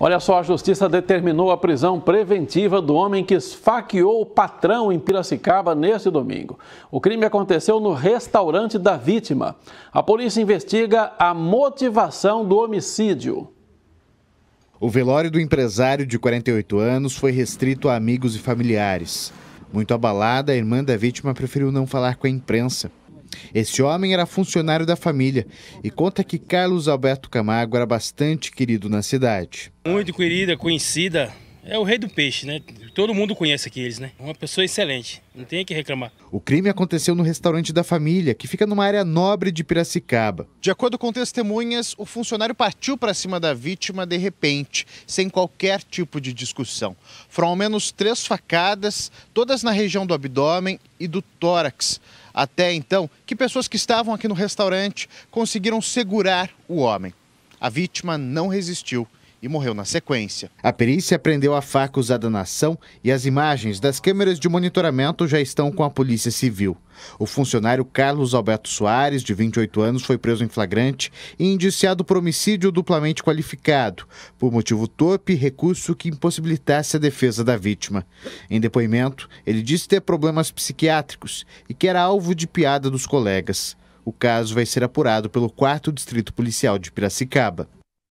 Olha só, a justiça determinou a prisão preventiva do homem que esfaqueou o patrão em Piracicaba neste domingo. O crime aconteceu no restaurante da vítima. A polícia investiga a motivação do homicídio. O velório do empresário de 48 anos foi restrito a amigos e familiares. Muito abalada, a irmã da vítima preferiu não falar com a imprensa. Esse homem era funcionário da família e conta que Carlos Alberto Camargo era bastante querido na cidade. Muito querida, conhecida é o rei do peixe, né? Todo mundo conhece aqui eles, né? Uma pessoa excelente, não tem que reclamar. O crime aconteceu no restaurante da família, que fica numa área nobre de Piracicaba. De acordo com testemunhas, o funcionário partiu para cima da vítima de repente, sem qualquer tipo de discussão. Foram ao menos três facadas, todas na região do abdômen e do tórax. Até então, que pessoas que estavam aqui no restaurante conseguiram segurar o homem. A vítima não resistiu e morreu na sequência. A perícia prendeu a faca usada na ação e as imagens das câmeras de monitoramento já estão com a Polícia Civil. O funcionário Carlos Alberto Soares, de 28 anos, foi preso em flagrante e indiciado por homicídio duplamente qualificado, por motivo torpe e recurso que impossibilitasse a defesa da vítima. Em depoimento, ele disse ter problemas psiquiátricos e que era alvo de piada dos colegas. O caso vai ser apurado pelo 4 Distrito Policial de Piracicaba.